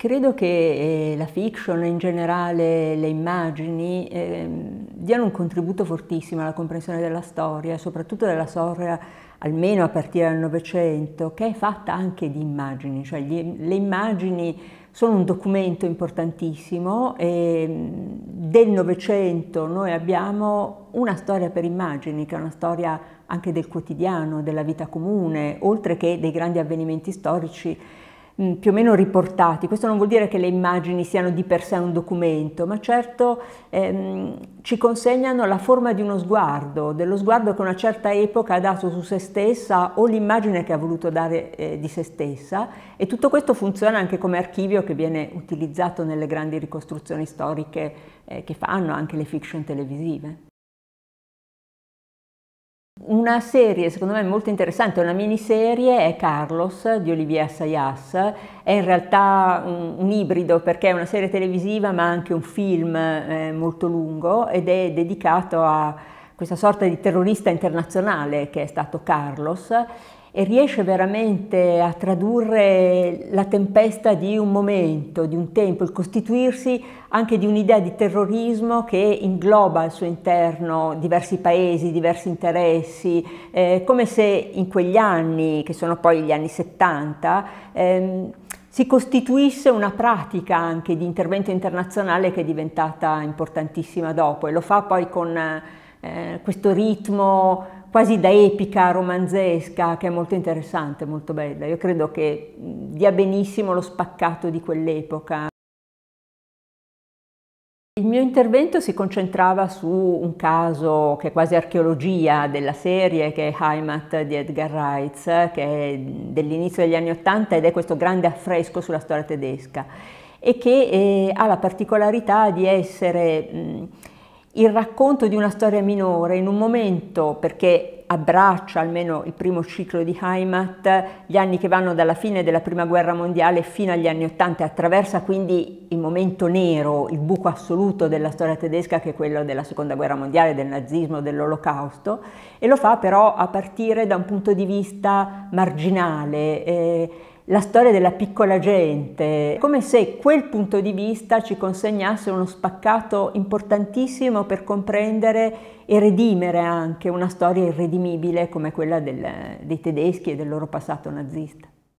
Credo che eh, la fiction e in generale le immagini eh, diano un contributo fortissimo alla comprensione della storia, soprattutto della storia almeno a partire dal Novecento, che è fatta anche di immagini, cioè gli, le immagini sono un documento importantissimo e mm, del Novecento noi abbiamo una storia per immagini, che è una storia anche del quotidiano, della vita comune, oltre che dei grandi avvenimenti storici Mm, più o meno riportati. Questo non vuol dire che le immagini siano di per sé un documento, ma certo ehm, ci consegnano la forma di uno sguardo, dello sguardo che una certa epoca ha dato su se stessa o l'immagine che ha voluto dare eh, di se stessa e tutto questo funziona anche come archivio che viene utilizzato nelle grandi ricostruzioni storiche eh, che fanno anche le fiction televisive. Una serie secondo me molto interessante, una miniserie, è Carlos di Olivier Assayas, è in realtà un, un ibrido perché è una serie televisiva ma anche un film eh, molto lungo ed è dedicato a questa sorta di terrorista internazionale che è stato Carlos e riesce veramente a tradurre la tempesta di un momento, di un tempo, il costituirsi anche di un'idea di terrorismo che ingloba al suo interno diversi paesi, diversi interessi, eh, come se in quegli anni, che sono poi gli anni 70, ehm, si costituisse una pratica anche di intervento internazionale che è diventata importantissima dopo e lo fa poi con eh, questo ritmo quasi da epica romanzesca che è molto interessante, molto bella. Io credo che dia benissimo lo spaccato di quell'epoca. Il mio intervento si concentrava su un caso che è quasi archeologia della serie, che è Heimat di Edgar Reitz, che è dell'inizio degli anni Ottanta ed è questo grande affresco sulla storia tedesca e che eh, ha la particolarità di essere mh, il racconto di una storia minore in un momento, perché abbraccia almeno il primo ciclo di Heimat, gli anni che vanno dalla fine della prima guerra mondiale fino agli anni Ottanta, attraversa quindi il momento nero, il buco assoluto della storia tedesca che è quello della seconda guerra mondiale, del nazismo, dell'olocausto, e lo fa però a partire da un punto di vista marginale. Eh, la storia della piccola gente, come se quel punto di vista ci consegnasse uno spaccato importantissimo per comprendere e redimere anche una storia irredimibile come quella del, dei tedeschi e del loro passato nazista.